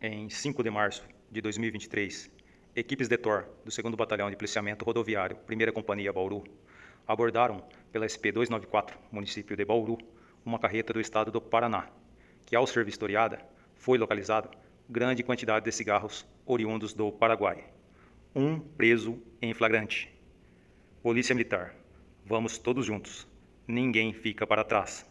em 5 de março de 2023, equipes de tor do 2 Batalhão de Policiamento Rodoviário, 1 Companhia Bauru, abordaram pela SP-294, município de Bauru, uma carreta do estado do Paraná, que ao ser vistoriada, foi localizada grande quantidade de cigarros oriundos do Paraguai. Um preso em flagrante. Polícia Militar, vamos todos juntos. Ninguém fica para trás.